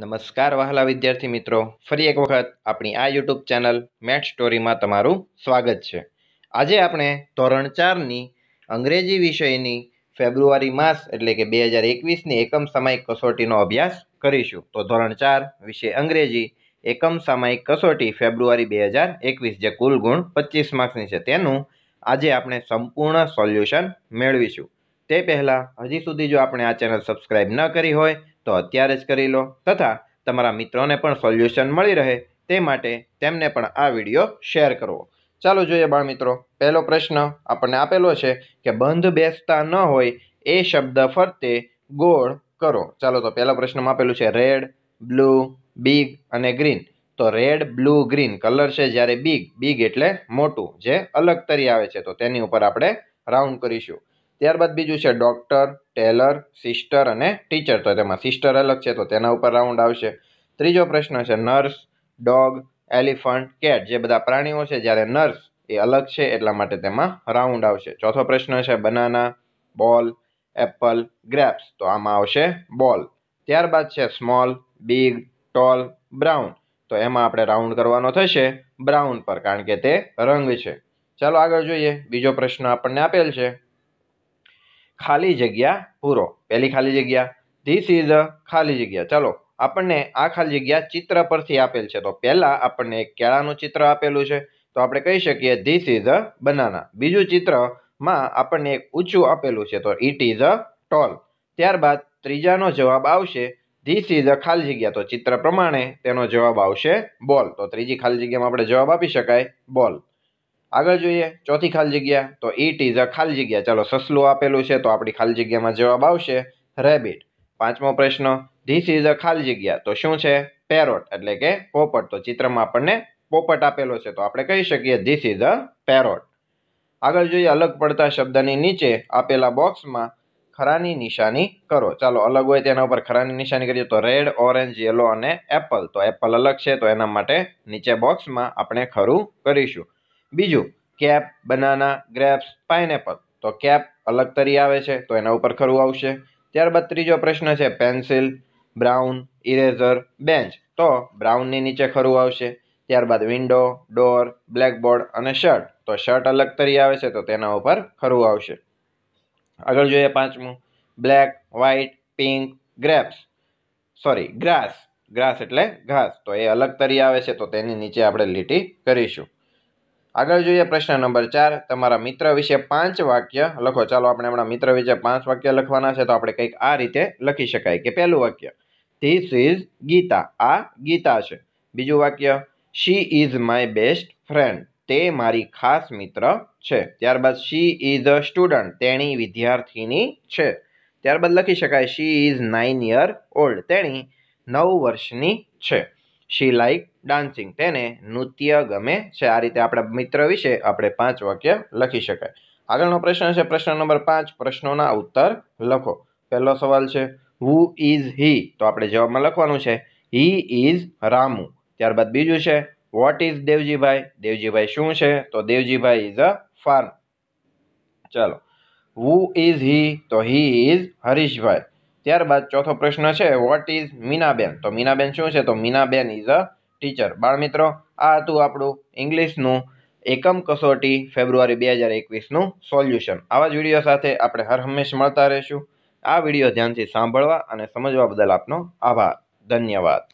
નમસ્કાર વહાલા વિદ્યાર્થી મિત્રો ફરી એક વખત આપણી આ યુટ્યુબ ચેનલ મેટ સ્ટોરીમાં તમારું સ્વાગત છે આજે આપણે ધોરણ ચારની અંગ્રેજી વિષયની ફેબ્રુઆરી માસ એટલે કે બે હજાર એકવીસની એકમ સામાયિક કસોટીનો અભ્યાસ કરીશું તો ધોરણ ચાર વિષય અંગ્રેજી એકમ સામાયિક કસોટી ફેબ્રુઆરી બે હજાર એકવીસ જે કુલ ગુણ પચીસ માર્ક્સની છે તેનું આજે આપણે સંપૂર્ણ સોલ્યુશન મેળવીશું તે પહેલાં હજી સુધી જો આપણે આ ચેનલ સબસ્ક્રાઈબ ન કરી હોય તો અત્યારે જ કરી લો તથા તમારા મિત્રોને પણ સોલ્યુશન મળી રહે તે માટે તેમને પણ આ વિડીયો શેર કરવો ચાલો જોઈએ બાળમિત્રો પહેલો પ્રશ્ન આપણને આપેલો છે કે બંધ બેસતા ન હોય એ શબ્દ ફરતે ગોળ કરો ચાલો તો પહેલા પ્રશ્નમાં આપેલું છે રેડ બ્લુ બિગ અને ગ્રીન તો રેડ બ્લુ ગ્રીન કલર છે જ્યારે બિગ બિગ એટલે મોટું જે અલગ તરી આવે છે તો તેની ઉપર આપણે રાઉન્ડ કરીશું ત્યારબાદ બીજું છે ડૉક્ટર ટેલર સિસ્ટર અને ટીચર તો તેમાં સિસ્ટર અલગ છે તો તેના ઉપર રાઉન્ડ આવશે ત્રીજો પ્રશ્ન છે નર્સ ડોગ એલિફન્ટ કેટ જે બધા પ્રાણીઓ છે જ્યારે નર્સ એ અલગ છે એટલા માટે તેમાં રાઉન્ડ આવશે ચોથો પ્રશ્ન છે બનાના બોલ એપલ ગ્રેપ્સ તો આમાં આવશે બોલ ત્યારબાદ છે સ્મોલ બિગ ટોલ બ્રાઉન તો એમાં આપણે રાઉન્ડ કરવાનો થશે બ્રાઉન પર કારણ કે તે રંગ છે ચાલો આગળ જોઈએ બીજો પ્રશ્ન આપણને આપેલ છે ખાલી જગ્યા પૂરો પહેલી ખાલી જગ્યા ધીસ ઇઝ અ ખાલી જગ્યા ચાલો આપણને આ ખાલી જગ્યા ચિત્ર પરથી આપેલ છે તો પહેલાં આપણને એક કેળાનું ચિત્ર આપેલું છે તો આપણે કહી શકીએ ધીસ ઇઝ અ બનાના બીજું ચિત્રમાં આપણને એક ઊંચું આપેલું છે તો ઇટ ઇઝ અ ટોલ ત્યારબાદ ત્રીજાનો જવાબ આવશે ધીસ ઇઝ અ ખાલી જગ્યા તો ચિત્ર પ્રમાણે તેનો જવાબ આવશે બોલ તો ત્રીજી ખાલી જગ્યામાં આપણે જવાબ આપી શકાય બોલ આગળ જોઈએ ચોથી ખાલી જગ્યા તો ઈટ ઇઝ અ ખાલી જગ્યા ચાલો સસલું આપેલું છે તો આપણી ખાલી જગ્યામાં જવાબ આવશે રેબિટ પાંચમો પ્રશ્ન ધીસ ઇઝ અ ખાલી જગ્યા તો શું છે પેરોટ એટલે કે પોપટ તો ચિત્રમાં આપણને પોપટ આપેલો છે તો આપણે કહી શકીએ ધીસ ઇઝ અ પેરોટ આગળ જોઈએ અલગ પડતા શબ્દની નીચે આપેલા બોક્સમાં ખરાની નિશાની કરો ચાલો અલગ હોય તેના ઉપર ખરાની નિશાની કરીએ તો રેડ ઓરેન્જ યલો અને એપલ તો એપલ અલગ છે તો એના માટે નીચે બોક્સમાં આપણે ખરું કરીશું બીજું કેપ બનાના ગ્રેપ્સ પાઇનેપલ તો કેપ અલગ તરી આવે છે તો એના ઉપર ખરું આવશે ત્યારબાદ ત્રીજો પ્રશ્ન છે પેન્સિલ બ્રાઉન ઇરેઝર બેન્ચ તો બ્રાઉનની નીચે ખરું આવશે ત્યારબાદ વિન્ડો ડોર બ્લેકબોર્ડ અને શર્ટ તો શર્ટ અલગ તરી આવે છે તો તેના ઉપર ખરું આવશે આગળ જોઈએ પાંચમું black white pink grapes sorry grass grass એટલે ઘાસ તો એ અલગ તરી આવે છે તો તેની નીચે આપણે લીટી કરીશું આગળ જોઈએ પ્રશ્ન નંબર ચાર તમારા મિત્ર વિશે પાંચ વાક્ય લખો ચાલો આપણે હમણાં મિત્ર વિશે પાંચ વાક્ય લખવાના છે તો આપણે કંઈક આ રીતે લખી શકાય કે પહેલું વાક્ય ધીસ ઇઝ ગીતા આ ગીતા છે બીજું વાક્ય she is my best friend તે મારી ખાસ મિત્ર છે ત્યારબાદ શી ઇઝ અ સ્ટુડન્ટ તેણી વિદ્યાર્થીની છે ત્યારબાદ લખી શકાય she is nine year old તેણી નવ વર્ષની છે શી લાઈક ડાન્સિંગ તેને નૃત્ય ગમે છે આ રીતે આપણા મિત્ર વિશે આપણે પાંચ વાક્ય લખી શકાય આગળનો પ્રશ્ન છે પ્રશ્ન નંબર પાંચ પ્રશ્નોના ઉત્તર લખો પહેલો સવાલ છે હુ ઇઝ હી તો આપણે જવાબમાં લખવાનું છે હી ઇઝ રામુ ત્યારબાદ બીજું છે વોટ ઇઝ દેવજીભાઈ દેવજીભાઈ શું છે તો દેવજીભાઈ ઇઝ અ ફાર્મ ચાલો હુ ઇઝ હી તો હી ઇઝ હરીશભાઈ ત્યારબાદ ચોથો પ્રશ્ન છે વોટ ઇઝ મીનાબેન તો મીનાબેન શું છે તો મીનાબેન ઇઝ અ ટીચર બાળ મિત્રો આ હતું આપણું ઇંગ્લિશનું એકમ કસોટી ફેબ્રુઆરી બે હજાર એકવીસનું સોલ્યુશન આવા જ વિડીયો સાથે આપણે હર હંમેશ મળતા રહીશું આ વિડીયો ધ્યાનથી સાંભળવા અને સમજવા બદલ આપનો આભાર ધન્યવાદ